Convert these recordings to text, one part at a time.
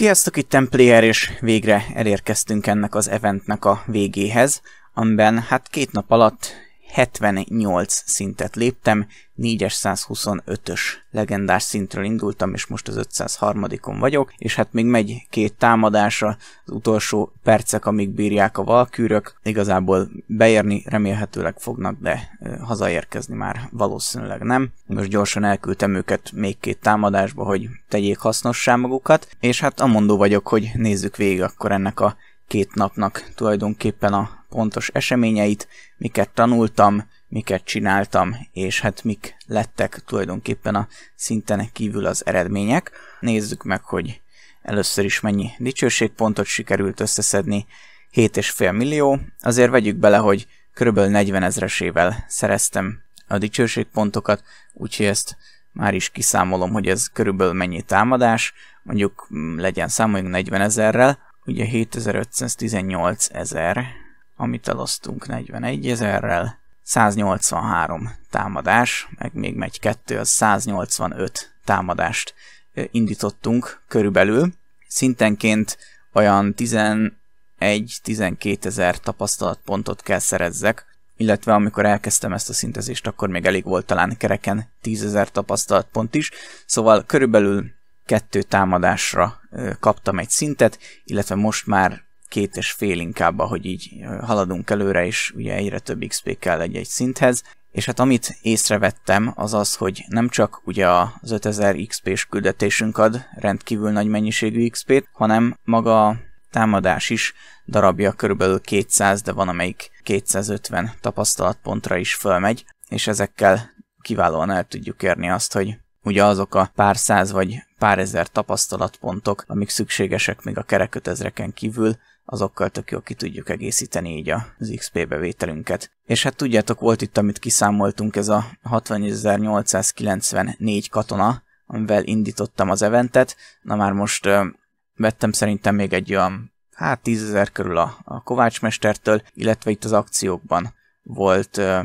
Sziasztok, itt Templier, és végre elérkeztünk ennek az eventnek a végéhez, amiben hát két nap alatt 78 szintet léptem, 425-ös legendás szintről indultam, és most az 503-on vagyok, és hát még megy két támadásra, az utolsó percek, amíg bírják a valkűrök, igazából beérni remélhetőleg fognak, de hazaérkezni már valószínűleg nem. Most gyorsan elküldtem őket még két támadásba, hogy tegyék hasznossá magukat, és hát amondó vagyok, hogy nézzük végig akkor ennek a két napnak tulajdonképpen a pontos eseményeit, miket tanultam, miket csináltam, és hát mik lettek tulajdonképpen a szinten kívül az eredmények. Nézzük meg, hogy először is mennyi dicsőségpontot sikerült összeszedni, 7,5 millió, azért vegyük bele, hogy kb. 40 ezresével szereztem a dicsőségpontokat, úgyhogy ezt már is kiszámolom, hogy ez körülbelül mennyi támadás, mondjuk mm, legyen számoljunk 40 ezerrel, ugye 7518 ezer, amit elosztunk 41 ezerrel, 183 támadás, meg még megy kettő, az 185 támadást indítottunk körülbelül. Szintenként olyan 11-12 ezer tapasztalatpontot kell szerezzek, illetve amikor elkezdtem ezt a szintezést, akkor még elég volt talán kereken 10 ezer tapasztalatpont is, szóval körülbelül kettő támadásra kaptam egy szintet, illetve most már két és fél inkább, ahogy így haladunk előre, és ugye egyre több XP kell egy-egy szinthez, és hát amit észrevettem, az az, hogy nem csak ugye az 5000 XP-s küldetésünk ad rendkívül nagy mennyiségű XP-t, hanem maga a támadás is darabja körülbelül 200, de van amelyik 250 tapasztalatpontra is fölmegy, és ezekkel kiválóan el tudjuk érni azt, hogy ugye azok a pár száz vagy pár ezer tapasztalatpontok, amik szükségesek még a kerekötezreken kívül, azokkal tök jól ki tudjuk egészíteni így az XP bevételünket. És hát tudjátok, volt itt, amit kiszámoltunk, ez a 60.894 katona, amivel indítottam az eventet. Na már most ö, vettem szerintem még egy olyan, hát 10.000 körül a, a kovácsmestertől, illetve itt az akciókban volt ö,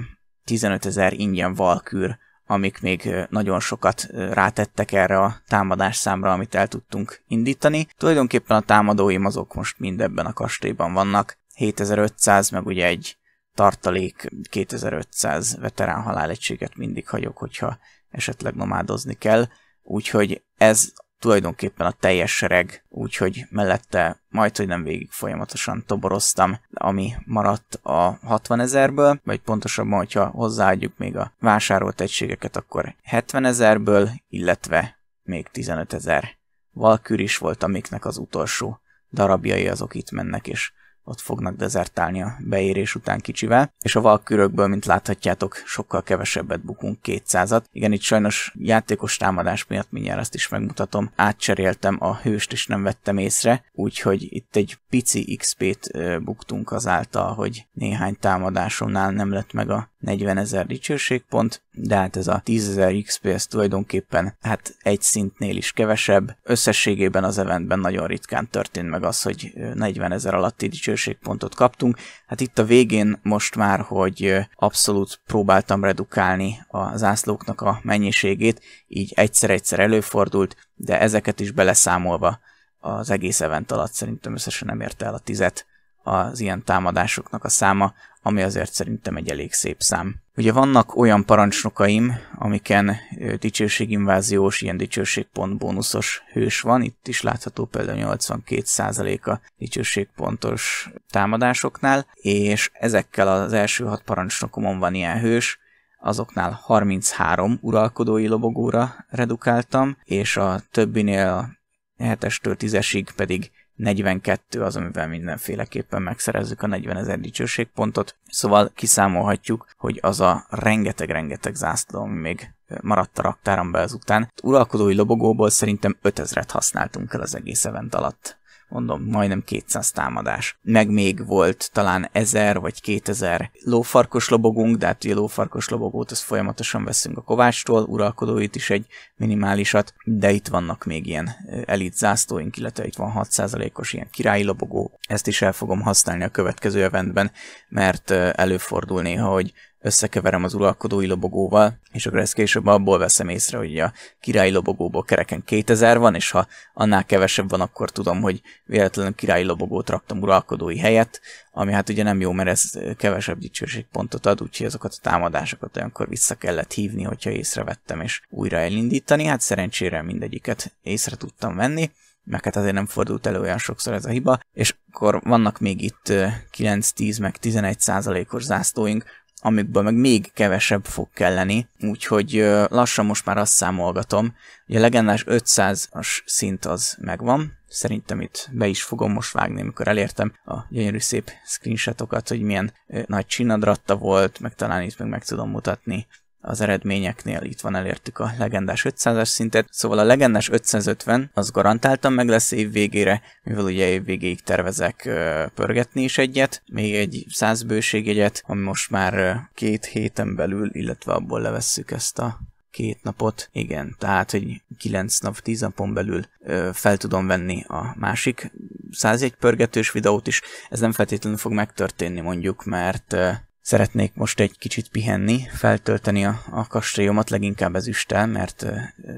15.000 ingyen valkűr, amik még nagyon sokat rátettek erre a támadás számra, amit el tudtunk indítani. Tulajdonképpen a támadóim azok most mind ebben a kastélyban vannak. 7500, meg ugye egy tartalék 2500 veterán halálegységet mindig hagyok, hogyha esetleg nomádozni kell. Úgyhogy ez tulajdonképpen a teljes sereg, úgyhogy mellette majd, hogy nem végig folyamatosan toboroztam ami maradt a 60 ezerből, vagy pontosabban, hogyha hozzáadjuk még a vásárolt egységeket, akkor 70 ezerből, illetve még 15 ezer Valkür is volt, amiknek az utolsó darabjai azok itt mennek, és ott fognak dezertálni a beérés után kicsivel, és a valkürökből, mint láthatjátok, sokkal kevesebbet bukunk 200-at. Igen, itt sajnos játékos támadás miatt mindjárt azt is megmutatom, átcseréltem a hőst és nem vettem észre, úgyhogy itt egy pici XP-t buktunk azáltal, hogy néhány támadásomnál nem lett meg a 40 ezer dicsőségpont, de hát ez a 10 ezer XP ez tulajdonképpen hát egy szintnél is kevesebb. Összességében az eventben nagyon ritkán történt meg az, hogy 40 ezer alatti dicsőségpont minőségpontot kaptunk. Hát itt a végén most már, hogy abszolút próbáltam redukálni a zászlóknak a mennyiségét, így egyszer-egyszer előfordult, de ezeket is beleszámolva az egész event alatt szerintem összesen nem érte el a tizet az ilyen támadásoknak a száma, ami azért szerintem egy elég szép szám. Ugye vannak olyan parancsnokaim, amiken dicsőséginváziós, ilyen dicsőségpont bónuszos hős van, itt is látható például 82%-a dicsőségpontos támadásoknál, és ezekkel az első hat parancsnokomon van ilyen hős, azoknál 33 uralkodói lobogóra redukáltam, és a többinél 7-estől 10-esig pedig 42 az, amivel mindenféleképpen megszerezzük a 40 ezer dicsőségpontot, szóval kiszámolhatjuk, hogy az a rengeteg-rengeteg zászló, ami még maradt a raktáramba ezután, uralkodói lobogóból szerintem 5000-et használtunk el az egész event alatt mondom, majdnem 200 támadás. Meg még volt talán 1000 vagy 2000 lófarkos lobogunk, de hát ugye lófarkos lobogót az folyamatosan veszünk a kovástól, uralkodóit is egy minimálisat, de itt vannak még ilyen elit zászlóink, illetve itt van 6%-os ilyen királyi lobogó. Ezt is el fogom használni a következő eventben, mert előfordul néha, hogy összekeverem az uralkodói lobogóval, és akkor ezt később abból veszem észre, hogy a királyi lobogóból kereken 2000 van, és ha annál kevesebb van, akkor tudom, hogy véletlenül királyi lobogót raktam uralkodói helyett, ami hát ugye nem jó, mert ez kevesebb dicsőségpontot ad, úgyhogy azokat a támadásokat olyankor vissza kellett hívni, hogyha észrevettem, és újra elindítani, hát szerencsére mindegyiket észre tudtam venni meg hát azért nem fordult elő olyan sokszor ez a hiba, és akkor vannak még itt 9-10 meg 11 százalékos zászlóink, amikből meg még kevesebb fog kelleni, úgyhogy lassan most már azt számolgatom, hogy a legendás 500-as szint az megvan, szerintem itt be is fogom most vágni, amikor elértem a gyönyörű szép screenshotokat, hogy milyen nagy csinadratta volt, meg talán itt meg meg tudom mutatni az eredményeknél itt van elértük a legendás 500-as szintet, szóval a legendás 550 az garantáltan meg lesz év végére, mivel ugye év végéig tervezek pörgetni is egyet, még egy 100 bőségjegyet, ami most már két héten belül, illetve abból levesszük ezt a két napot, igen, tehát, hogy 9 nap, 10 napon belül ö, fel tudom venni a másik 101 pörgetős videót is. Ez nem feltétlenül fog megtörténni mondjuk, mert ö, Szeretnék most egy kicsit pihenni, feltölteni a, a kastélyomat leginkább ezüsttel, mert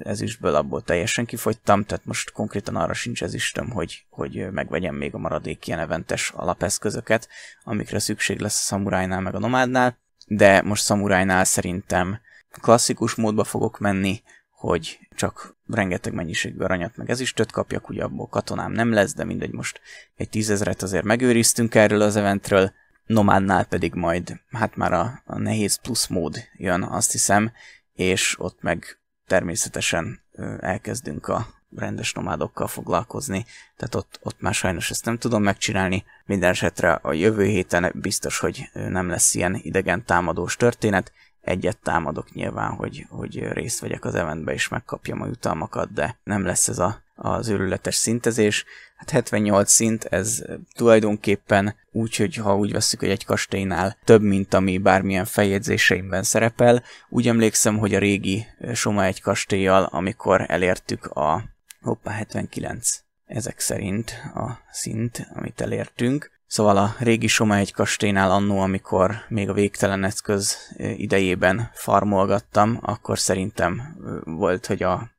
ezüstből abból teljesen kifogytam, tehát most konkrétan arra sincs ezüstöm, hogy, hogy megvegyem még a maradék ilyen eventes alapeszközöket, amikre szükség lesz a szamurájnál meg a nomádnál, de most szamurájnál szerintem klasszikus módba fogok menni, hogy csak rengeteg mennyiségű aranyat meg ezüstöt kapjak, ugye abból katonám nem lesz, de mindegy, most egy tízezret azért megőriztünk erről az eventről, Nomádnál pedig majd, hát már a, a nehéz plusz mód jön, azt hiszem, és ott meg természetesen elkezdünk a rendes nomádokkal foglalkozni, tehát ott, ott már sajnos ezt nem tudom megcsinálni. Minden esetre a jövő héten biztos, hogy nem lesz ilyen idegen támadós történet, egyet támadok nyilván, hogy, hogy részt vegyek az eventbe és megkapjam a jutalmakat, de nem lesz ez a az őrületes szintezés. Hát 78 szint, ez tulajdonképpen úgy, hogy ha úgy veszük, hogy egy kastélynál több, mint ami bármilyen feljegyzéseimben szerepel. Úgy emlékszem, hogy a régi Soma egy kastélyjal, amikor elértük a hoppá 79 ezek szerint a szint, amit elértünk. Szóval a régi Soma egy kastélynál annó, amikor még a végtelen eszköz idejében farmolgattam, akkor szerintem volt, hogy a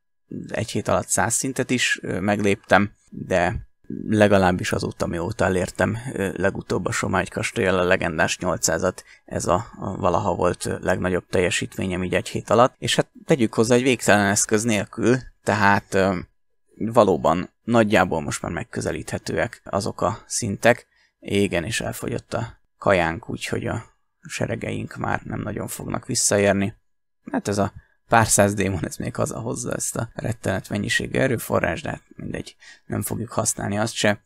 egy hét alatt száz szintet is megléptem, de legalábbis azóta, mióta elértem legutóbb a Somágy kastélyel a legendás 800-at, ez a, a valaha volt legnagyobb teljesítményem így egy hét alatt, és hát tegyük hozzá, egy végtelen eszköz nélkül, tehát valóban nagyjából most már megközelíthetőek azok a szintek. Égen is elfogyott a kajánk, úgyhogy a seregeink már nem nagyon fognak visszaérni. Hát ez a Pár száz démon ez még hazahozza ezt a rettenet mennyiségű erőforrás, de hát mindegy, nem fogjuk használni azt se.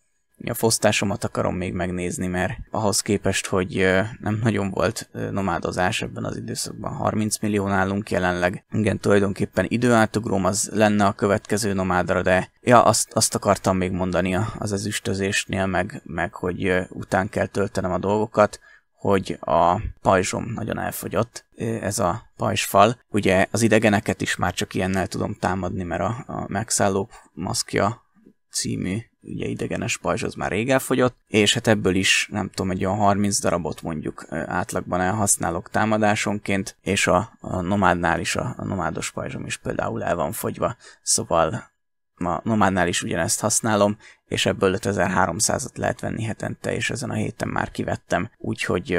A fosztásomat akarom még megnézni, mert ahhoz képest, hogy nem nagyon volt nomádozás ebben az időszakban, 30 millió nálunk jelenleg. Igen, tulajdonképpen időátugróm az lenne a következő nomádra, de ja, azt, azt akartam még mondani az ezüstözésnél, meg, meg hogy után kell töltenem a dolgokat hogy a pajzsom nagyon elfogyott, ez a pajzsfal. Ugye az idegeneket is már csak ilyennel tudom támadni, mert a, a megszálló maszkja című ugye idegenes pajzs az már rég elfogyott, és hát ebből is nem tudom, egy olyan 30 darabot mondjuk átlagban elhasználok támadásonként, és a, a nomádnál is a, a nomádos pajzsom is például el van fogyva, szóval ma Nomádnál is ugyanezt használom, és ebből 5300-at lehet venni hetente, és ezen a héten már kivettem, úgyhogy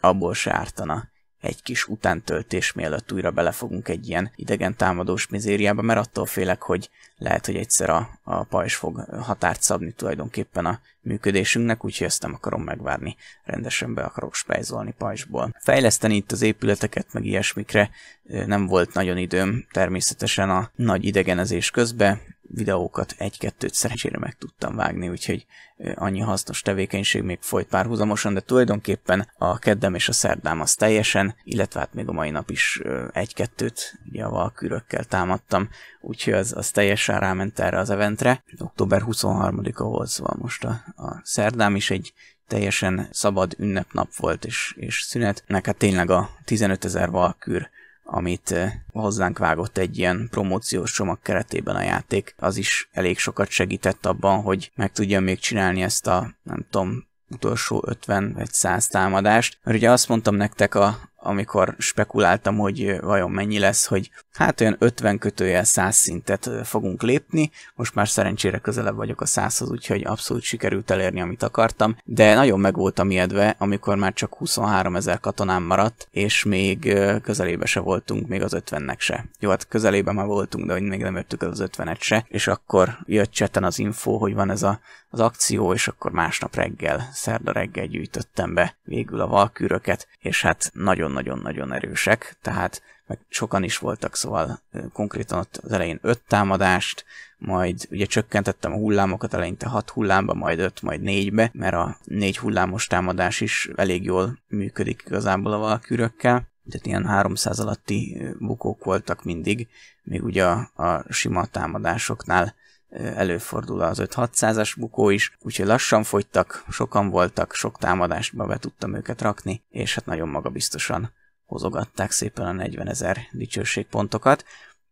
abból se ártana egy kis utántöltés, mielőtt újra belefogunk egy ilyen idegen támadós mizériába, mert attól félek, hogy lehet, hogy egyszer a, a pajzs fog határt szabni tulajdonképpen a működésünknek, úgyhogy ezt nem akarom megvárni, rendesen be akarok spejzolni pajzsból. Fejleszteni itt az épületeket, meg ilyesmikre nem volt nagyon időm természetesen a nagy idegenezés közben, videókat egy-kettőt szerencsére meg tudtam vágni, úgyhogy annyi hasznos tevékenység még folyt párhuzamosan, de tulajdonképpen a keddem és a szerdám az teljesen, illetve hát még a mai nap is egy-kettőt ugye a valkürökkel támadtam, úgyhogy az, az teljesen ráment erre az eventre. Október 23-a volt, szóval most a, a szerdám is egy teljesen szabad ünnepnap volt és, és szünet. Meg hát tényleg a 15 ezer valkür amit eh, hozzánk vágott egy ilyen promóciós csomag keretében a játék, az is elég sokat segített abban, hogy meg tudjam még csinálni ezt a, nem tudom, utolsó 50 vagy 100 támadást. Mert ugye azt mondtam nektek a, amikor spekuláltam, hogy vajon mennyi lesz, hogy hát olyan 50 kötőjel 100 szintet fogunk lépni, most már szerencsére közelebb vagyok a 100-hoz, úgyhogy abszolút sikerült elérni, amit akartam, de nagyon meg voltam ijedve, amikor már csak 23 ezer katonám maradt, és még közelébe se voltunk, még az 50-nek se. Jó, hát közelébe már voltunk, de hogy még nem értük az 50-et se, és akkor jött cseten az info, hogy van ez a, az akció, és akkor másnap reggel, szerda reggel gyűjtöttem be végül a valkűröket, és hát nagyon nagyon-nagyon erősek, tehát meg sokan is voltak, szóval konkrétan ott az elején öt támadást, majd ugye csökkentettem a hullámokat eleinte 6 hullámba, majd 5, majd 4-be, mert a 4 hullámos támadás is elég jól működik igazából a valakürökkel, tehát ilyen 300 alatti bukók voltak mindig, még ugye a, a sima támadásoknál előfordul az 5-600-as bukó is, úgyhogy lassan fogytak, sokan voltak, sok támadásba be tudtam őket rakni, és hát nagyon magabiztosan hozogatták szépen a 40 ezer dicsőségpontokat.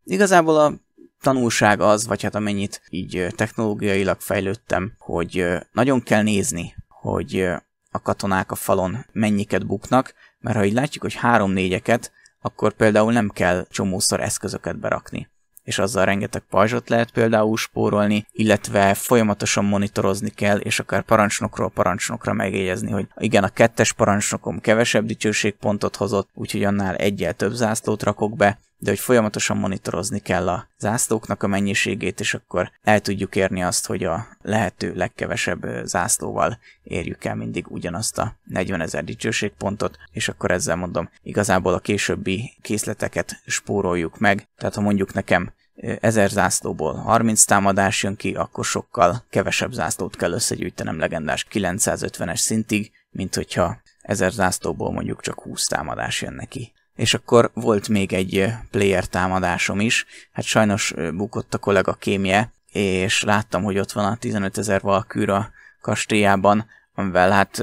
Igazából a tanulság az, vagy hát amennyit így technológiailag fejlődtem, hogy nagyon kell nézni, hogy a katonák a falon mennyiket buknak, mert ha így látjuk, hogy három négyeket, akkor például nem kell csomószor eszközöket berakni és azzal rengeteg pajzsot lehet például spórolni, illetve folyamatosan monitorozni kell, és akár parancsnokról parancsnokra megjegyezni, hogy igen, a kettes parancsnokom kevesebb dicsőségpontot hozott, úgyhogy annál egyel több zászlót rakok be, de hogy folyamatosan monitorozni kell a zászlóknak a mennyiségét, és akkor el tudjuk érni azt, hogy a lehető legkevesebb zászlóval érjük el mindig ugyanazt a 40 ezer dicsőségpontot, és akkor ezzel mondom, igazából a későbbi készleteket spóroljuk meg, tehát ha mondjuk nekem 1000 zászlóból 30 támadás jön ki, akkor sokkal kevesebb zászlót kell összegyűjtenem legendás 950-es szintig, mint hogyha 1000 zászlóból mondjuk csak 20 támadás jön neki és akkor volt még egy player támadásom is, hát sajnos bukott a kollega kémje, és láttam, hogy ott van a 15 ezer a kastélyában, amivel hát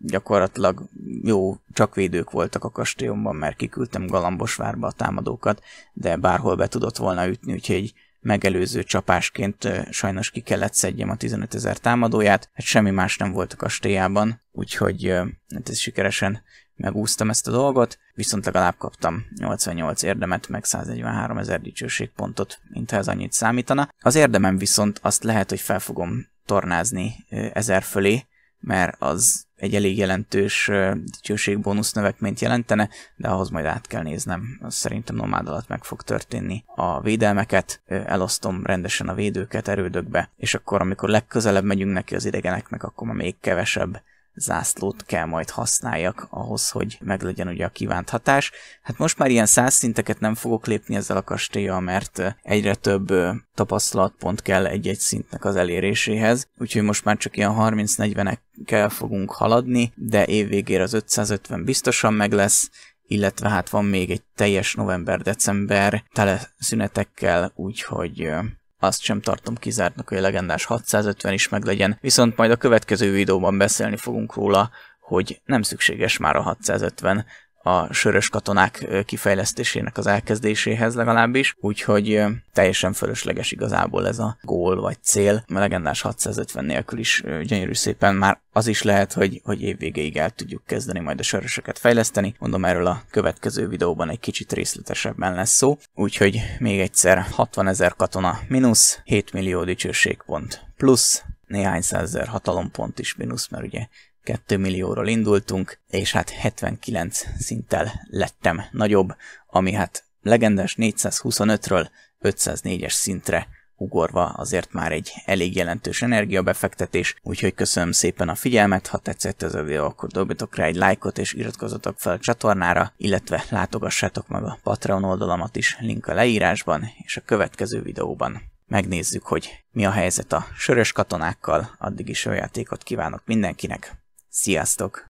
gyakorlatilag jó, csak védők voltak a kastélyomban, mert kiküldtem Galambosvárba a támadókat, de bárhol be tudott volna ütni, úgyhogy megelőző csapásként sajnos ki kellett szedjem a 15 ezer támadóját, hát semmi más nem volt a kastélyában, úgyhogy hát ez sikeresen megúsztam ezt a dolgot, viszont legalább kaptam 88 érdemet, meg 143 ezer dicsőségpontot, mintha ez annyit számítana. Az érdemem viszont azt lehet, hogy fel fogom tornázni ezer fölé, mert az egy elég jelentős dicsőségbónusz növekményt jelentene, de ahhoz majd át kell néznem. Az szerintem nomád alatt meg fog történni. A védelmeket elosztom rendesen a védőket erődökbe, és akkor amikor legközelebb megyünk neki az idegeneknek, akkor ma még kevesebb zászlót kell majd használjak ahhoz, hogy meglegyen ugye a kívánt hatás. Hát most már ilyen száz szinteket nem fogok lépni ezzel a kastélyjal, mert egyre több tapasztalatpont kell egy-egy szintnek az eléréséhez, úgyhogy most már csak ilyen 30-40-ekkel fogunk haladni, de év végére az 550 biztosan meg lesz, illetve hát van még egy teljes november-december tele szünetekkel, úgyhogy azt sem tartom kizártnak, hogy a legendás 650 is meglegyen, viszont majd a következő videóban beszélni fogunk róla, hogy nem szükséges már a 650, a sörös katonák kifejlesztésének az elkezdéséhez legalábbis, úgyhogy teljesen fölösleges igazából ez a gól vagy cél. A legendás 650 nélkül is gyönyörű szépen már az is lehet, hogy, hogy évvégéig el tudjuk kezdeni majd a sörösöket fejleszteni. Mondom, erről a következő videóban egy kicsit részletesebben lesz szó. Úgyhogy még egyszer 60 ezer katona mínusz, 7 millió dicsőségpont plusz, néhány százezer hatalompont is mínusz, mert ugye 2 millióról indultunk, és hát 79 szinttel lettem nagyobb, ami hát legendás 425-ről 504-es szintre ugorva azért már egy elég jelentős energiabefektetés, úgyhogy köszönöm szépen a figyelmet, ha tetszett ez a videó, akkor dobjatok rá egy lájkot és iratkozzatok fel a csatornára, illetve látogassátok meg a Patreon oldalamat is, link a leírásban, és a következő videóban megnézzük, hogy mi a helyzet a sörös katonákkal, addig is jó játékot kívánok mindenkinek, Sziasztok!